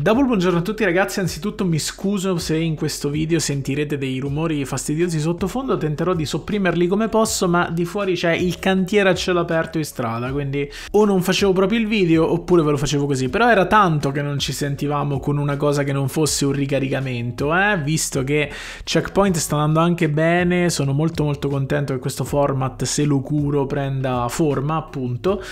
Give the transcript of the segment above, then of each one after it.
Double buongiorno a tutti ragazzi, anzitutto mi scuso se in questo video sentirete dei rumori fastidiosi sottofondo, tenterò di sopprimerli come posso, ma di fuori c'è il cantiere a cielo aperto in strada, quindi o non facevo proprio il video oppure ve lo facevo così, però era tanto che non ci sentivamo con una cosa che non fosse un ricaricamento, eh? visto che Checkpoint sta andando anche bene, sono molto molto contento che questo format, se lo curo, prenda forma appunto,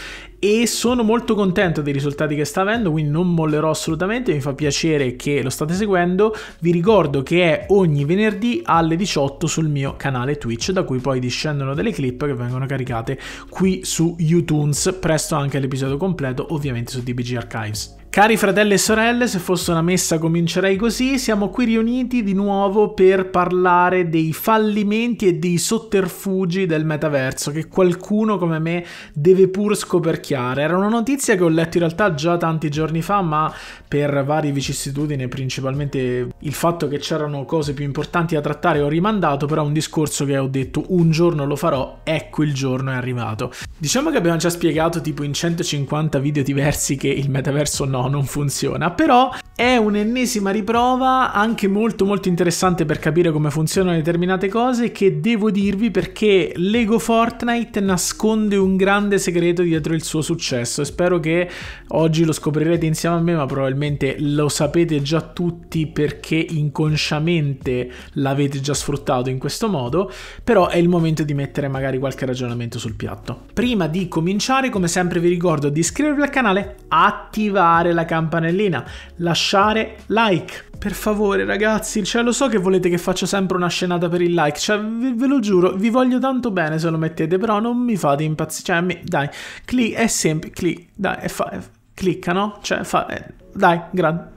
e sono molto contento dei risultati che sta avendo, quindi non mollerò assolutamente, mi fa piacere che lo state seguendo. Vi ricordo che è ogni venerdì alle 18 sul mio canale Twitch, da cui poi discendono delle clip che vengono caricate qui su YouTunes. Presto anche l'episodio completo, ovviamente su DBG Archives. Cari fratelli e sorelle, se fosse una messa comincerei così, siamo qui riuniti di nuovo per parlare dei fallimenti e dei sotterfugi del metaverso che qualcuno come me deve pur scoperchiare. Era una notizia che ho letto in realtà già tanti giorni fa, ma per varie vicissitudini, principalmente il fatto che c'erano cose più importanti da trattare, ho rimandato, però un discorso che ho detto un giorno lo farò, ecco il giorno è arrivato. Diciamo che abbiamo già spiegato tipo in 150 video diversi che il metaverso non no, non funziona, però è un'ennesima riprova anche molto molto interessante per capire come funzionano determinate cose che devo dirvi perché Lego Fortnite nasconde un grande segreto dietro il suo successo spero che oggi lo scoprirete insieme a me, ma probabilmente lo sapete già tutti perché inconsciamente l'avete già sfruttato in questo modo, però è il momento di mettere magari qualche ragionamento sul piatto. Prima di cominciare, come sempre vi ricordo di iscrivervi al canale, attivare attivare la campanellina, lasciare like. Per favore ragazzi, cioè lo so che volete che faccia sempre una scenata per il like, cioè ve, ve lo giuro, vi voglio tanto bene se lo mettete, però non mi fate impazzire, cioè mi, dai, clic, è semplice, clic, dai, è fa, è, clicca no? Cioè fa, è, eh, dai, grande...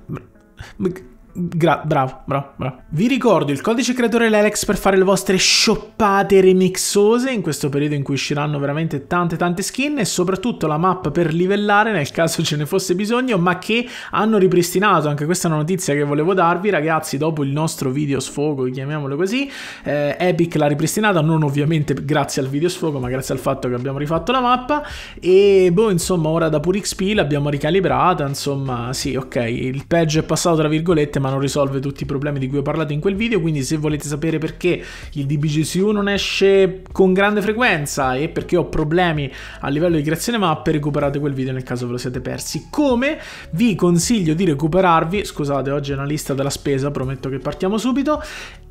Gra- bravo, bravo, bravo. Vi ricordo il codice creatore Lelex per fare le vostre shoppate remixose in questo periodo in cui usciranno veramente tante tante skin e soprattutto la mappa per livellare nel caso ce ne fosse bisogno, ma che hanno ripristinato, anche questa è una notizia che volevo darvi, ragazzi, dopo il nostro video sfogo, chiamiamolo così, eh, Epic l'ha ripristinata, non ovviamente grazie al video sfogo, ma grazie al fatto che abbiamo rifatto la mappa e boh, insomma, ora da pure XP l'abbiamo ricalibrata, insomma, sì, ok, il peggio è passato tra virgolette ma non risolve tutti i problemi di cui ho parlato in quel video, quindi se volete sapere perché il DBGCU non esce con grande frequenza e perché ho problemi a livello di creazione mappe, recuperate quel video nel caso ve lo siete persi. Come vi consiglio di recuperarvi, scusate oggi è una lista della spesa, prometto che partiamo subito,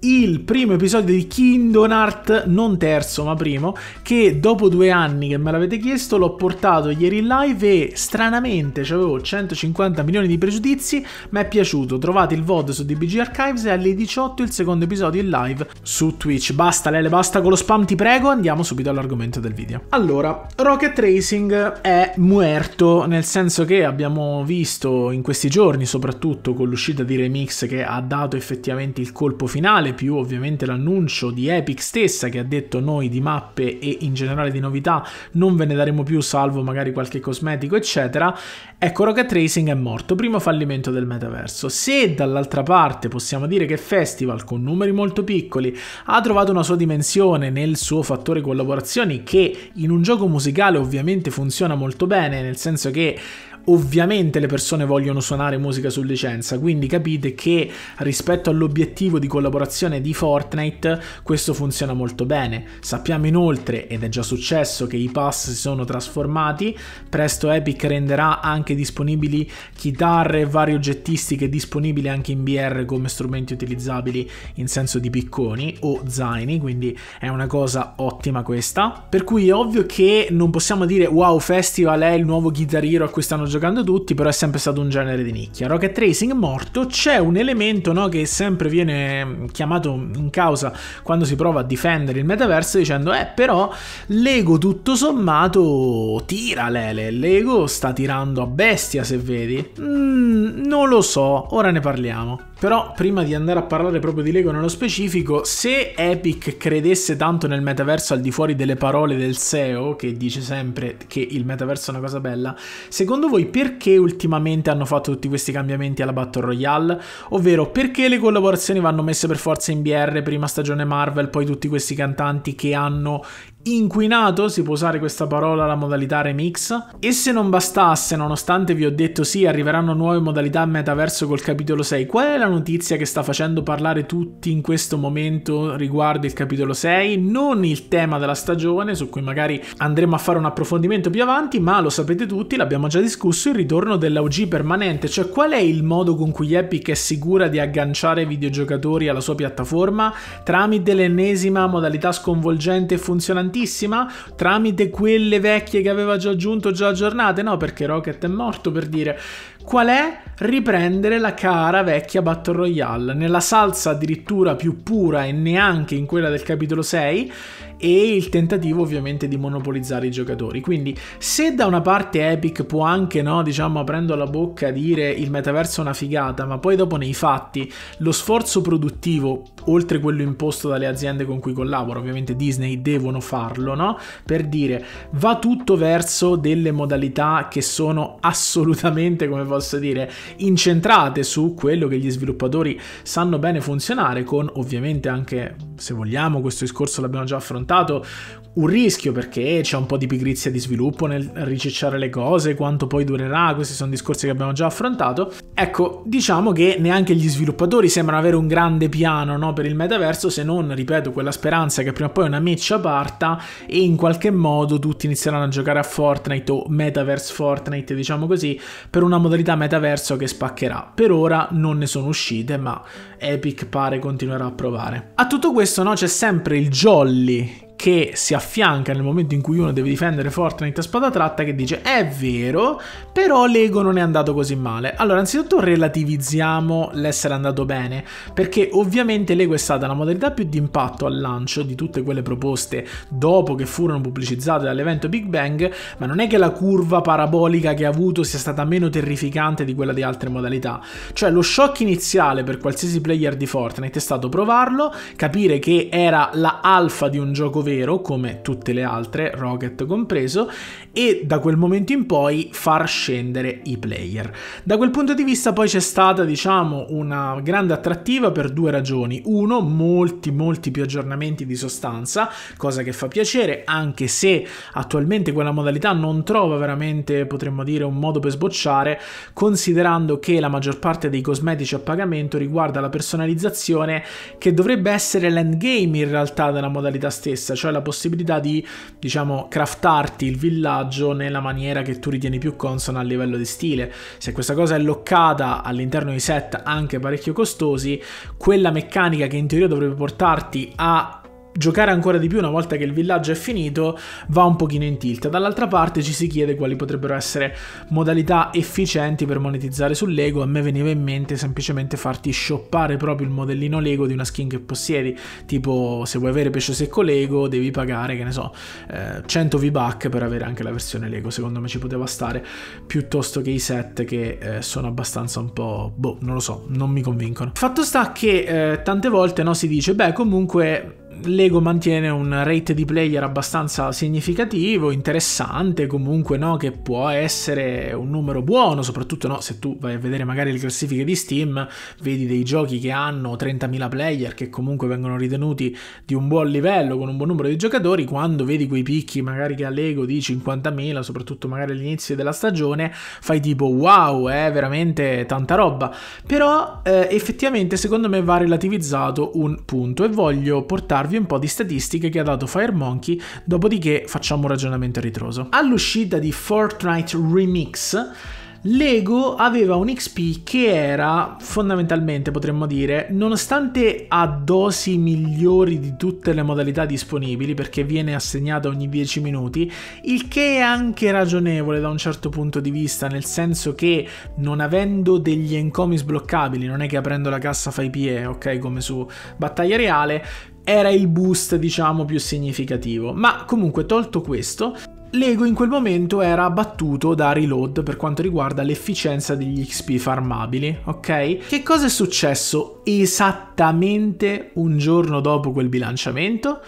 il primo episodio di Kingdom Heart, non terzo ma primo, che dopo due anni che me l'avete chiesto l'ho portato ieri in live e stranamente avevo 150 milioni di pregiudizi, mi è piaciuto. Trovate il VOD su DBG Archives e alle 18 il secondo episodio in live su Twitch. Basta Lele, basta con lo spam, ti prego, andiamo subito all'argomento del video. Allora, Rocket Racing è muerto, nel senso che abbiamo visto in questi giorni, soprattutto con l'uscita di Remix che ha dato effettivamente il colpo finale, generale, più ovviamente l'annuncio di Epic stessa che ha detto noi di mappe e in generale di novità non ve ne daremo più salvo magari qualche cosmetico eccetera, ecco Rocket Racing è morto, primo fallimento del metaverso. Se dall'altra parte possiamo dire che Festival con numeri molto piccoli ha trovato una sua dimensione nel suo fattore collaborazioni che in un gioco musicale ovviamente funziona molto bene, nel senso che ovviamente le persone vogliono suonare musica su licenza, quindi capite che rispetto all'obiettivo di collaborazione di Fortnite questo funziona molto bene. Sappiamo inoltre, ed è già successo, che i pass si sono trasformati, presto Epic renderà anche disponibili chitarre e varie oggettistiche disponibili anche in BR come strumenti utilizzabili in senso di picconi o zaini, quindi è una cosa ottima questa. Per cui è ovvio che non possiamo dire wow festival è il nuovo Guitar Hero a cui stanno giocando giocando tutti, però è sempre stato un genere di nicchia. Rocket Racing morto c'è un elemento no, che sempre viene mm, chiamato in causa quando si prova a difendere il metaverso dicendo eh però l'ego tutto sommato tira Lele, l'ego sta tirando a bestia se vedi. Mm, non lo so, ora ne parliamo. Però prima di andare a parlare proprio di Lego nello specifico, se Epic credesse tanto nel metaverso al di fuori delle parole del SEO, che dice sempre che il metaverso è una cosa bella, secondo voi perché ultimamente hanno fatto tutti questi cambiamenti alla Battle Royale, ovvero perché le collaborazioni vanno messe per forza in BR, prima stagione Marvel, poi tutti questi cantanti che hanno inquinato, si può usare questa parola alla modalità remix. E se non bastasse, nonostante vi ho detto sì, arriveranno nuove modalità metaverso col capitolo 6, qual è la notizia che sta facendo parlare tutti in questo momento riguardo il capitolo 6? Non il tema della stagione, su cui magari andremo a fare un approfondimento più avanti, ma lo sapete tutti, l'abbiamo già discusso, il ritorno dell'AUG permanente, cioè qual è il modo con cui Epic è sicura di agganciare i videogiocatori alla sua piattaforma tramite l'ennesima modalità sconvolgente e funzionante fortissima tramite quelle vecchie che aveva già aggiunto, già aggiornate, no perché Rocket è morto per dire. Qual è riprendere la cara vecchia Battle Royale, nella salsa addirittura più pura e neanche in quella del capitolo 6, e il tentativo ovviamente di monopolizzare i giocatori. Quindi se da una parte Epic può anche, no, diciamo, aprendo la bocca dire il metaverso è una figata, ma poi dopo nei fatti lo sforzo produttivo, oltre quello imposto dalle aziende con cui collabora, ovviamente Disney devono farlo, no? Per dire va tutto verso delle modalità che sono assolutamente, come posso dire, incentrate su quello che gli sviluppatori sanno bene funzionare, con ovviamente anche, se vogliamo, questo discorso l'abbiamo già affrontato, un rischio perché c'è un po' di pigrizia di sviluppo nel ricicciare le cose, quanto poi durerà, questi sono discorsi che abbiamo già affrontato. Ecco, diciamo che neanche gli sviluppatori sembrano avere un grande piano no, per il metaverso, se non, ripeto, quella speranza che prima o poi una meccia parta e in qualche modo tutti inizieranno a giocare a Fortnite o Metaverse Fortnite, diciamo così, per una modalità metaverso che spaccherà. Per ora non ne sono uscite, ma Epic pare continuerà a provare. A tutto questo no, c'è sempre il Jolly che si affianca nel momento in cui uno deve difendere Fortnite a spada tratta che dice è vero, però Lego non è andato così male. Allora, anzitutto relativizziamo l'essere andato bene, perché ovviamente Lego è stata la modalità più di impatto al lancio di tutte quelle proposte dopo che furono pubblicizzate dall'evento Big Bang, ma non è che la curva parabolica che ha avuto sia stata meno terrificante di quella di altre modalità. Cioè lo shock iniziale per qualsiasi player di Fortnite è stato provarlo, capire che era la alfa di un gioco vero, come tutte le altre, Rocket compreso, e da quel momento in poi far scendere i player. Da quel punto di vista poi c'è stata, diciamo, una grande attrattiva per due ragioni. Uno, molti, molti più aggiornamenti di sostanza, cosa che fa piacere, anche se attualmente quella modalità non trova veramente, potremmo dire, un modo per sbocciare, considerando che la maggior parte dei cosmetici a pagamento riguarda la personalizzazione che dovrebbe essere l'endgame in realtà della modalità stessa, cioè la possibilità di, diciamo, craftarti il villaggio nella maniera che tu ritieni più consona a livello di stile. Se questa cosa è loccata all'interno di set anche parecchio costosi, quella meccanica che in teoria dovrebbe portarti a giocare ancora di più una volta che il villaggio è finito va un pochino in tilt. Dall'altra parte ci si chiede quali potrebbero essere modalità efficienti per monetizzare su Lego. A me veniva in mente semplicemente farti shoppare proprio il modellino Lego di una skin che possiedi. Tipo se vuoi avere pesce secco Lego devi pagare, che ne so, eh, 100 V-Buck per avere anche la versione Lego. Secondo me ci poteva stare piuttosto che i set che eh, sono abbastanza un po'... boh, non lo so, non mi convincono. Fatto sta che eh, tante volte no, si dice, beh comunque Lego mantiene un rate di player abbastanza significativo, interessante comunque, no? che può essere un numero buono, soprattutto no? se tu vai a vedere magari le classifiche di Steam, vedi dei giochi che hanno 30.000 player che comunque vengono ritenuti di un buon livello, con un buon numero di giocatori, quando vedi quei picchi magari che ha Lego di 50.000, soprattutto magari all'inizio della stagione, fai tipo wow, è veramente tanta roba. Però eh, effettivamente secondo me va relativizzato un punto e voglio portare darvi un po' di statistiche che ha dato FireMonkey, dopodiché facciamo un ragionamento ritroso. All'uscita di Fortnite Remix, Lego aveva un XP che era fondamentalmente, potremmo dire, nonostante a dosi migliori di tutte le modalità disponibili, perché viene assegnato ogni 10 minuti, il che è anche ragionevole da un certo punto di vista, nel senso che non avendo degli encomi sbloccabili, non è che aprendo la cassa fai PE, ok, come su battaglia reale, era il boost diciamo più significativo, ma comunque tolto questo, Lego in quel momento era battuto da Reload per quanto riguarda l'efficienza degli XP farmabili, ok? Che cosa è successo esattamente un giorno dopo quel bilanciamento?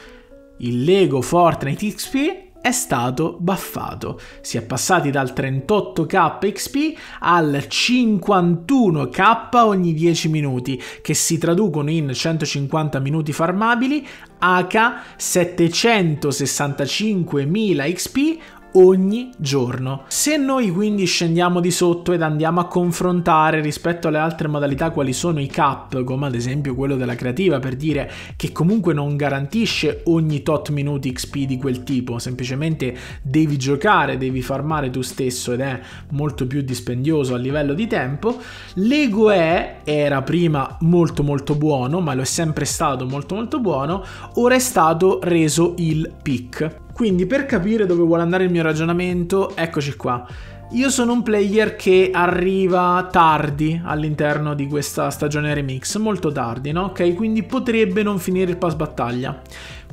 Il Lego Fortnite XP è stato baffato. Si è passati dal 38k XP al 51k ogni 10 minuti, che si traducono in 150 minuti farmabili, H 765.000 XP ogni giorno. Se noi quindi scendiamo di sotto ed andiamo a confrontare rispetto alle altre modalità quali sono i cap, come ad esempio quello della creativa per dire che comunque non garantisce ogni tot minuti XP di quel tipo, semplicemente devi giocare, devi farmare tu stesso ed è molto più dispendioso a livello di tempo, l'ego è era prima molto molto buono, ma lo è sempre stato molto molto buono, ora è stato reso il pick. Quindi per capire dove vuole andare il mio ragionamento, eccoci qua. Io sono un player che arriva tardi all'interno di questa stagione remix, molto tardi, no? Ok, quindi potrebbe non finire il pass battaglia.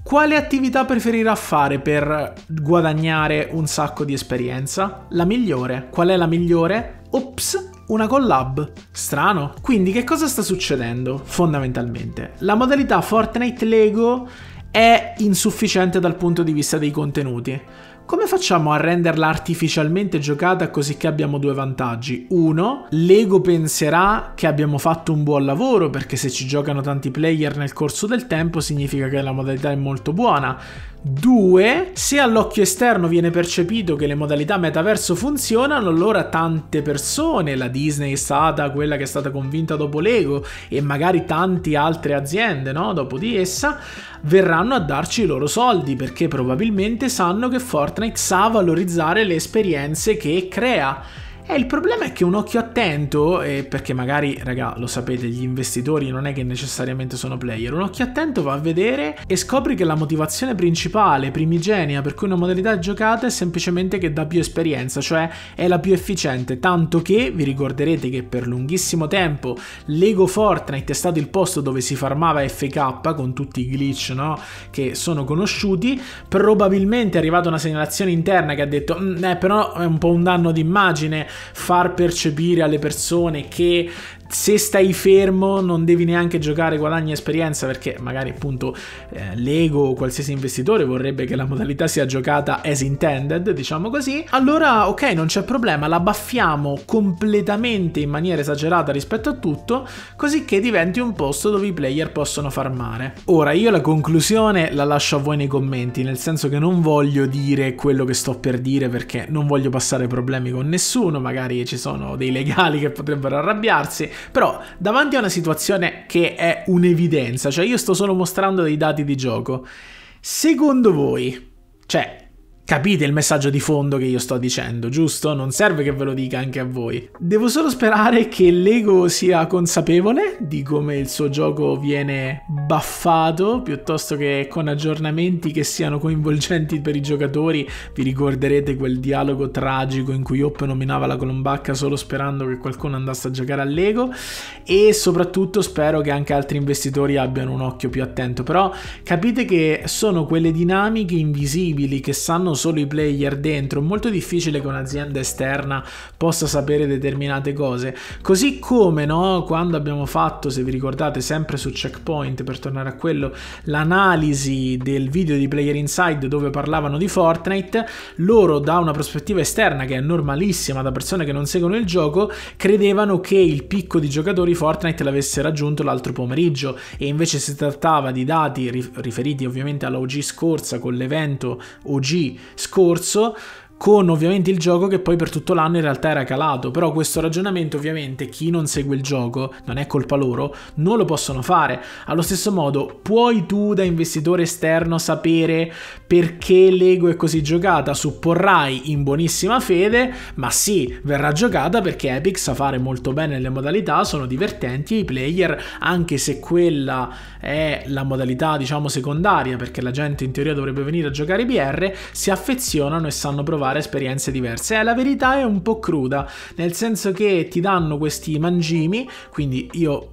Quale attività preferirà fare per guadagnare un sacco di esperienza? La migliore. Qual è la migliore? Ops, una collab. Strano. Quindi che cosa sta succedendo fondamentalmente? La modalità Fortnite Lego è insufficiente dal punto di vista dei contenuti. Come facciamo a renderla artificialmente giocata così che abbiamo due vantaggi? Uno, l'ego penserà che abbiamo fatto un buon lavoro perché se ci giocano tanti player nel corso del tempo significa che la modalità è molto buona. 2. Se all'occhio esterno viene percepito che le modalità metaverso funzionano, allora tante persone, la Disney è stata quella che è stata convinta dopo Lego e magari tante altre aziende no? dopo di essa, verranno a darci i loro soldi perché probabilmente sanno che Fortnite sa valorizzare le esperienze che crea e eh, il problema è che un occhio attento, eh, perché magari, raga, lo sapete, gli investitori non è che necessariamente sono player, un occhio attento va a vedere e scopri che la motivazione principale, primigenia, per cui una modalità è giocata è semplicemente che dà più esperienza, cioè è la più efficiente, tanto che vi ricorderete che per lunghissimo tempo Lego Fortnite è stato il posto dove si farmava FK con tutti i glitch no? che sono conosciuti, probabilmente è arrivata una segnalazione interna che ha detto, mm, eh, però è un po' un danno d'immagine, far percepire alle persone che se stai fermo non devi neanche giocare guadagni esperienza perché magari appunto eh, l'ego o qualsiasi investitore vorrebbe che la modalità sia giocata as intended, diciamo così, allora ok non c'è problema, la baffiamo completamente in maniera esagerata rispetto a tutto, così che diventi un posto dove i player possono farmare. Ora io la conclusione la lascio a voi nei commenti, nel senso che non voglio dire quello che sto per dire perché non voglio passare problemi con nessuno, magari ci sono dei legali che potrebbero arrabbiarsi, però davanti a una situazione che è un'evidenza, cioè io sto solo mostrando dei dati di gioco, secondo voi, cioè Capite il messaggio di fondo che io sto dicendo, giusto? Non serve che ve lo dica anche a voi. Devo solo sperare che Lego sia consapevole di come il suo gioco viene baffato, piuttosto che con aggiornamenti che siano coinvolgenti per i giocatori. Vi ricorderete quel dialogo tragico in cui Hoppe nominava la colombacca solo sperando che qualcuno andasse a giocare a Lego e soprattutto spero che anche altri investitori abbiano un occhio più attento. Però capite che sono quelle dinamiche invisibili che sanno solo i player dentro, è molto difficile che un'azienda esterna possa sapere determinate cose. Così come no, quando abbiamo fatto, se vi ricordate, sempre su Checkpoint, per tornare a quello, l'analisi del video di Player Inside dove parlavano di Fortnite, loro da una prospettiva esterna, che è normalissima da persone che non seguono il gioco, credevano che il picco di giocatori Fortnite l'avesse raggiunto l'altro pomeriggio e invece si trattava di dati riferiti ovviamente alla OG scorsa con l'evento OG scorso con ovviamente il gioco che poi per tutto l'anno in realtà era calato, però questo ragionamento ovviamente chi non segue il gioco, non è colpa loro, non lo possono fare. Allo stesso modo, puoi tu da investitore esterno sapere perché l'ego è così giocata? Supporrai in buonissima fede, ma sì, verrà giocata perché Epic sa fare molto bene le modalità, sono divertenti e i player, anche se quella è la modalità diciamo secondaria, perché la gente in teoria dovrebbe venire a giocare BR, si affezionano e sanno provare provare esperienze diverse. E eh, la verità è un po' cruda, nel senso che ti danno questi mangimi, quindi io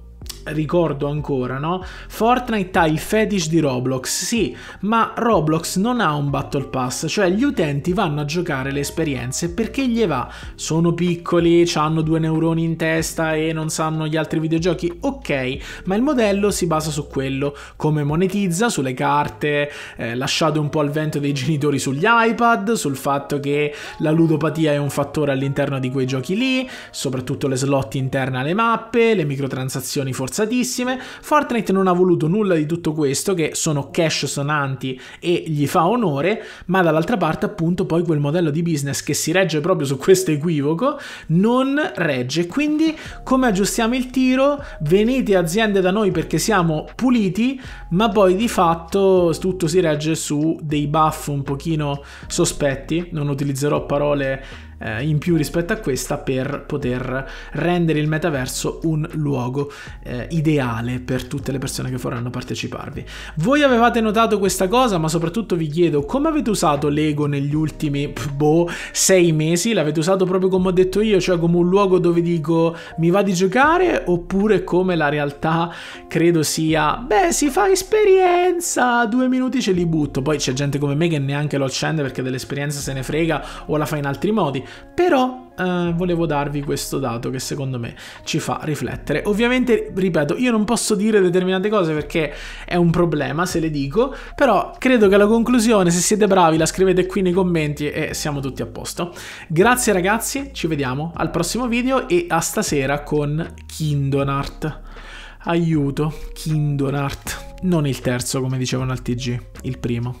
ricordo ancora, no? Fortnite ha il fetish di Roblox, sì, ma Roblox non ha un Battle Pass, cioè gli utenti vanno a giocare le esperienze perché gli va. Sono piccoli, hanno due neuroni in testa e non sanno gli altri videogiochi, ok, ma il modello si basa su quello, come monetizza, sulle carte, eh, lasciate un po' al vento dei genitori sugli iPad, sul fatto che la ludopatia è un fattore all'interno di quei giochi lì, soprattutto le slot interne alle mappe, le microtransazioni forse forzatissime. Fortnite non ha voluto nulla di tutto questo, che sono cash sonanti e gli fa onore, ma dall'altra parte appunto poi quel modello di business che si regge proprio su questo equivoco non regge. Quindi come aggiustiamo il tiro? Venite aziende da noi perché siamo puliti, ma poi di fatto tutto si regge su dei buff un pochino sospetti, non utilizzerò parole eh, in più rispetto a questa per poter rendere il metaverso un luogo eh, ideale per tutte le persone che vorranno parteciparvi. Voi avevate notato questa cosa, ma soprattutto vi chiedo come avete usato l'ego negli ultimi boh, sei mesi? L'avete usato proprio come ho detto io, cioè come un luogo dove dico mi va di giocare oppure come la realtà credo sia beh si fa esperienza, due minuti ce li butto, poi c'è gente come me che neanche lo accende perché dell'esperienza se ne frega o la fa in altri modi, però Uh, volevo darvi questo dato che secondo me ci fa riflettere. Ovviamente, ripeto, io non posso dire determinate cose perché è un problema se le dico, però credo che alla conclusione, se siete bravi, la scrivete qui nei commenti e siamo tutti a posto. Grazie ragazzi, ci vediamo al prossimo video e a stasera con Kindonart. Aiuto, Kindonart. Non il terzo come dicevano al TG, il primo.